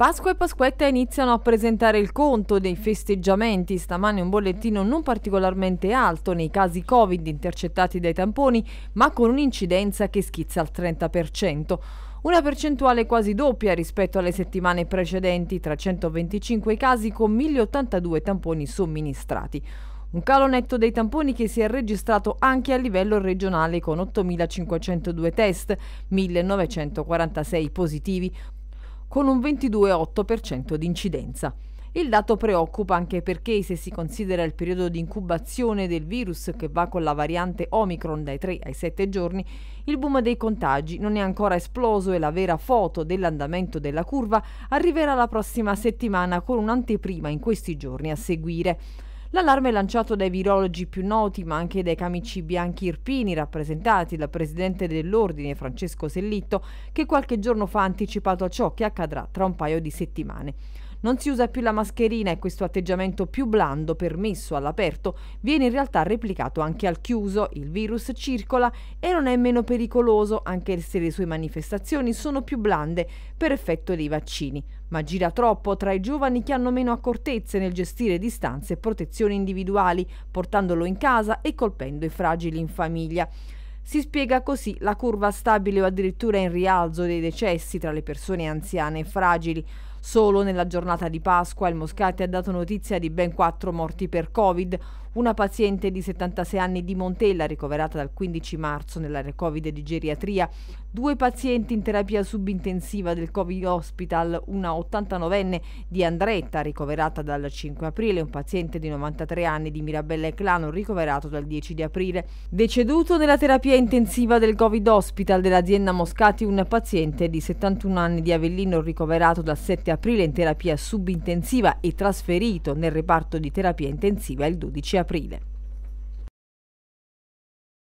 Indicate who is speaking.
Speaker 1: Pasqua e Pasquetta iniziano a presentare il conto dei festeggiamenti. Stamane un bollettino non particolarmente alto nei casi Covid intercettati dai tamponi, ma con un'incidenza che schizza al 30% una percentuale quasi doppia rispetto alle settimane precedenti, 325 casi con 1082 tamponi somministrati. Un calo netto dei tamponi che si è registrato anche a livello regionale con 8.502 test, 1.946 positivi, con un 22,8% di incidenza. Il dato preoccupa anche perché se si considera il periodo di incubazione del virus che va con la variante Omicron dai 3 ai 7 giorni, il boom dei contagi non è ancora esploso e la vera foto dell'andamento della curva arriverà la prossima settimana con un'anteprima in questi giorni a seguire. L'allarme lanciato dai virologi più noti, ma anche dai camici bianchi irpini rappresentati dal presidente dell'ordine Francesco Sellitto, che qualche giorno fa ha anticipato ciò che accadrà tra un paio di settimane. Non si usa più la mascherina e questo atteggiamento più blando, permesso all'aperto, viene in realtà replicato anche al chiuso, il virus circola e non è meno pericoloso, anche se le sue manifestazioni sono più blande per effetto dei vaccini ma gira troppo tra i giovani che hanno meno accortezze nel gestire distanze e protezioni individuali, portandolo in casa e colpendo i fragili in famiglia. Si spiega così la curva stabile o addirittura in rialzo dei decessi tra le persone anziane e fragili. Solo nella giornata di Pasqua il Moscati ha dato notizia di ben quattro morti per Covid. Una paziente di 76 anni di Montella ricoverata dal 15 marzo nell'area Covid di geriatria, due pazienti in terapia subintensiva del Covid Hospital, una 89enne di Andretta ricoverata dal 5 aprile, un paziente di 93 anni di Mirabella e Clano ricoverato dal 10 di aprile. Deceduto nella terapia intensiva del Covid Hospital dell'azienda Moscati un paziente di 71 anni di Avellino ricoverato dal 7 7 aprile in terapia subintensiva e trasferito nel reparto di terapia intensiva il 12 aprile.